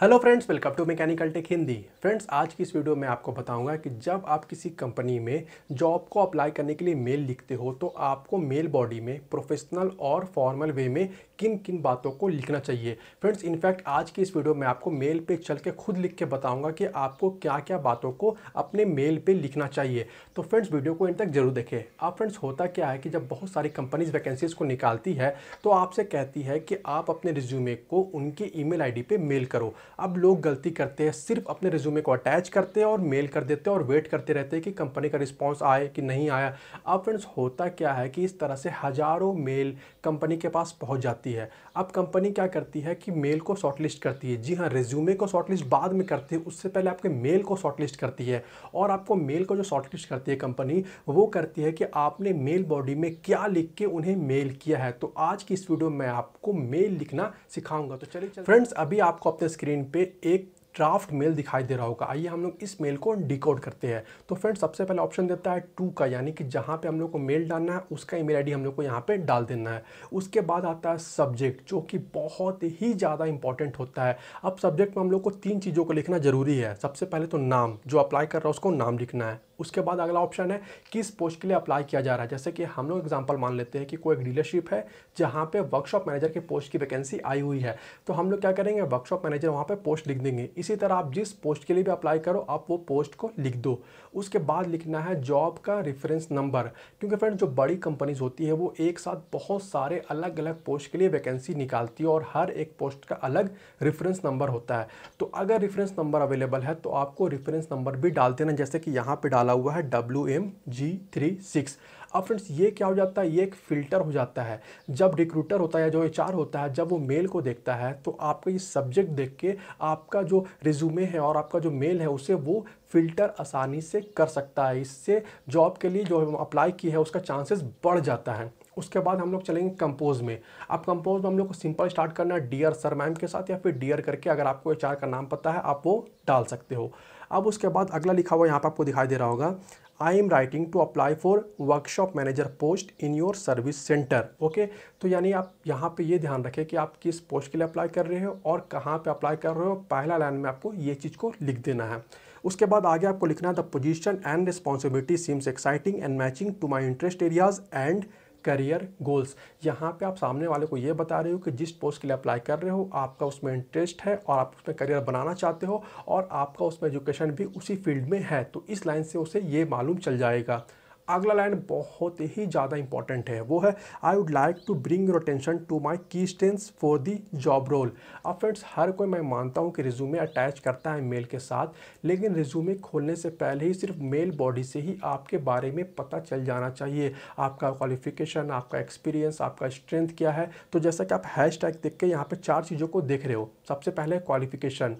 Hello friends welcome to mechanical tech Hindi friends आज की इस वीडियो में आपको बताऊंगा कि जब आप किसी कंपनी में जॉब को अप्लाई करने के लिए मेल लिखते हो तो आपको मेल बॉडी में प्रोफेशनल और फॉर्मल वे में किन किन बातों को लिखना चाहिए फ्रेंड्स इनफैक्ट आज की इस वीडियो में आपको मेल पे चल के खुद लिख के बताऊँगा कि आपको क्या क्या बातों को अपने मेल पर लिखना चाहिए तो फ्रेंड्स वीडियो को इन तक जरूर देखें आप फ्रेंड्स होता क्या है कि जब बहुत सारी कंपनीज वैकेंसीज को निकालती है तो आपसे कहती है कि आप अपने रिज्यूमे को उनके ई मेल पे मेल करो अब लोग गलती करते हैं सिर्फ अपने रिज्यूमे को अटैच करते हैं और मेल कर देते हैं और वेट करते रहते हैं कि कंपनी का रिस्पॉन्स आए कि नहीं आया अब फ्रेंड्स होता क्या है कि इस तरह से हज़ारों मेल कंपनी के पास पहुँच जाती है अब कंपनी क्या करती है कि मेल को शॉर्टलिस्ट करती है जी हाँ रिज्यूमे को शॉर्टलिस्ट बाद में करती है उससे पहले आपके मेल को शॉर्टलिस्ट करती है और आपको मेल को जो शॉर्टलिस्ट करती है कंपनी वो करती है कि आपने मेल बॉडी में क्या लिख के उन्हें मेल किया है तो आज की इस वीडियो में आपको मेल लिखना सिखाऊंगा तो चलिए फ्रेंड्स अभी आपको अपने स्क्रीन स्क्रीन पे एक ड्राफ्ट मेल दिखाई दे रहा होगा आइए हम लोग इस मेल को डिकोड करते हैं तो फ्रेंड सबसे पहले ऑप्शन देता है टू का यानी कि जहाँ पे हम लोग को मेल डालना है उसका ईमेल आईडी हम लोग को यहाँ पे डाल देना है उसके बाद आता है सब्जेक्ट जो कि बहुत ही ज़्यादा इंपॉर्टेंट होता है अब सब्जेक्ट में हम लोग को तीन चीज़ों को लिखना ज़रूरी है सबसे पहले तो नाम जो अप्लाई कर रहा है उसको नाम लिखना है उसके बाद अगला ऑप्शन है किस पोस्ट के लिए अप्लाई किया जा रहा है जैसे कि हम लोग एग्जांपल मान लेते हैं कि कोई एक डीलरशिप है जहाँ पे वर्कशॉप मैनेजर के पोस्ट की वैकेंसी आई हुई है तो हम लोग क्या करेंगे वर्कशॉप मैनेजर वहाँ पे पोस्ट लिख देंगे इसी तरह आप जिस पोस्ट के लिए भी अप्लाई करो आप वो पोस्ट को लिख दो उसके बाद लिखना है जॉब का रेफरेंस नंबर क्योंकि फ्रेंड जो बड़ी कंपनीज होती है वो एक साथ बहुत सारे अलग अलग पोस्ट के लिए वैकेंसी निकालती है और हर एक पोस्ट का अलग रेफरेंस नंबर होता है तो अगर रेफरेंस नंबर अवेलेबल है तो आपको रेफरेंस नंबर भी डाल देना जैसे कि यहाँ पर डाल डाला हुआ है W M G three six अब फ्रेंड्स ये क्या हो जाता है ये एक फ़िल्टर हो जाता है जब रिक्रूटर होता है जो एच होता है जब वो मेल को देखता है तो आपका ये सब्जेक्ट देख के आपका जो रिज्यूमे है और आपका जो मेल है उसे वो फ़िल्टर आसानी से कर सकता है इससे जॉब के लिए जो अप्लाई की है उसका चांसेस बढ़ जाता है उसके बाद हम लोग चलेंगे कंपोज में अब कंपोज में हम लोग को सिंपल स्टार्ट करना है डियर सर मैम के साथ या फिर डियर करके अगर आपको एच का नाम पता है आप वो डाल सकते हो अब उसके बाद अगला लिखा हुआ यहाँ पर आपको दिखाई दे रहा होगा I am writing to apply for workshop manager post in your service centre okay तो यानी आप यहाँ पे ये ध्यान रखें कि आप किस पोस्ट के लिए अप्लाई कर रहे हो और कहाँ पे अप्लाई कर रहे हो पहला लाइन में आपको ये चीज़ को लिख देना है उसके बाद आगे आपको लिखना है the position and responsibility seems exciting and matching to my interest areas and career goals यहाँ पे आप सामने वाले को ये बता रहे हो कि जिस पोस्ट के लिए अप्लाई कर रहे हो आपका उसमें इंटरेस्ट है और आप उसमें करियर बनाना चाहते हो और आपका उसमें एजुकेशन भी उसी फील्ड में है तो इस लाइन से उसे ये मालूम चल जाएगा अगला लाइन बहुत ही ज़्यादा इंपॉर्टेंट है वो है I would like to bring your attention to my key strengths for the job role अब फ्रेंड्स हर कोई मैं मानता हूँ कि रिज्यूमे अटैच करता है मेल के साथ लेकिन रिज्यूमे खोलने से पहले ही सिर्फ मेल बॉडी से ही आपके बारे में पता चल जाना चाहिए आपका क्वालिफिकेशन आपका एक्सपीरियंस आपका स्ट्रेंथ क्या है तो जैसा कि आप हैश टैग देख के यहाँ पर चार चीज़ों को देख रहे हो सबसे पहले क्वालिफिकेशन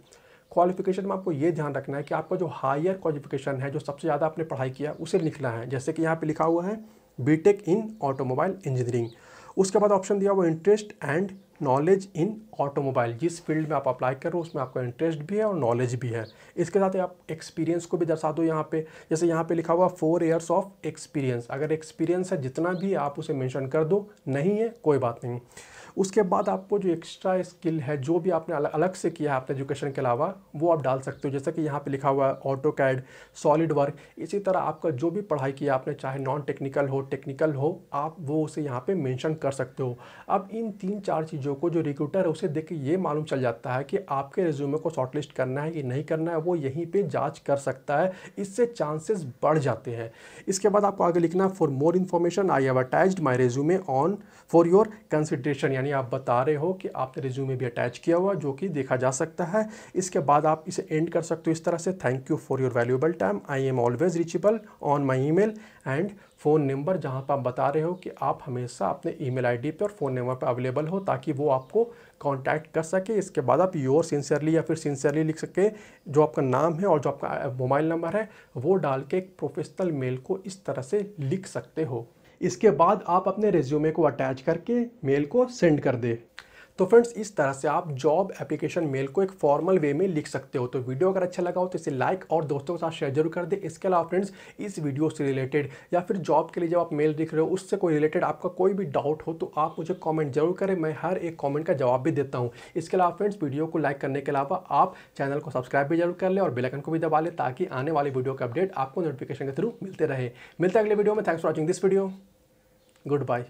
क्वालिफिकेशन में आपको ये ध्यान रखना है कि आपका जो हायर क्वालिफिकेशन है जो सबसे ज़्यादा आपने पढ़ाई किया उसे लिखना है जैसे कि यहाँ पे लिखा हुआ है बीटेक इन ऑटोमोबाइल इंजीनियरिंग उसके बाद ऑप्शन दिया हुआ interest and knowledge in automobile जिस फील्ड में आप अप्लाई कर रहे हो उसमें आपका इंटरेस्ट भी है और नॉलेज भी है इसके साथ आप एक्सपीरियंस को भी दर्शा दो यहाँ पे जैसे यहाँ पे लिखा हुआ फोर ईयर्स ऑफ एक्सपीरियंस अगर एक्सपीरियंस है जितना भी आप उसे मेंशन कर दो नहीं है कोई बात नहीं उसके बाद आपको जो एक्स्ट्रा स्किल है जो भी आपने अलग से किया है अपने एजुकेशन के अलावा वो आप डाल सकते हो जैसे कि यहाँ पे लिखा हुआ है ऑटो कैड सॉलिड वर्क इसी तरह आपका जो भी पढ़ाई किया आपने चाहे नॉन टेक्निकल हो टेक्निकल हो आप वो उसे यहाँ पर मैंशन कर सकते हो अब इन तीन चार चीज़ों को जो रिक्रूटर है उसे देख के ये मालूम चल जाता है कि आपके रिज्यूमे को शॉर्टलिस्ट करना है कि नहीं करना है वो यहीं पर जाँच कर सकता है इससे चांसेस बढ़ जाते हैं इसके बाद आपको आगे लिखना for more information I have attached my resume on for your consideration यानी यानी आप बता रहे हो कि आपने रिज्यूमे भी अटैच किया हुआ जो कि देखा जा सकता है इसके बाद आप इसे एंड कर सकते हो इस तरह से thank you for your valuable time I am always reachable on my email and phone number जहां पर आप बता रहे हो कि आप हमेशा अपने ईमेल आईडी पे और फ़ोन नंबर पर अवेलेबल हो ताकि वो आपको कांटेक्ट कर सके इसके बाद आप योर सिंसियरली या फिर सिंसियरली लिख सके जो आपका नाम है और जो आपका मोबाइल नंबर है वो डाल के एक प्रोफेशनल मेल को इस तरह से लिख सकते हो इसके बाद आप अपने रेज्यूमे को अटैच करके मेल को सेंड कर दें तो फ्रेंड्स इस तरह से आप जॉब एप्लीकेशन मेल को एक फॉर्मल वे में लिख सकते हो तो वीडियो अगर अच्छा लगा हो तो इसे लाइक और दोस्तों के साथ शेयर जरूर कर दे इसके अलावा फ्रेंड्स इस वीडियो से रिलेटेड या फिर जॉब के लिए जब आप मेल लिख रहे हो उससे कोई रिलेटेड आपका कोई भी डाउट हो तो आप मुझे कॉमेंट जरूर करें मैं हर एक कॉमेंट का जवाब भी देता हूँ इसके अलावा फ्रेंड्स वीडियो को लाइक करने के अलावा आप चैनल को सब्सक्राइब भी जरूर कर लें और बिलकन को भी दबा लें ताकि आने वाले वीडियो का अपडेट आपको नोटिफिकेशन के थ्रू मिलते रहे मिलते अगले वीडियो में thanks for watching this video Goodbye.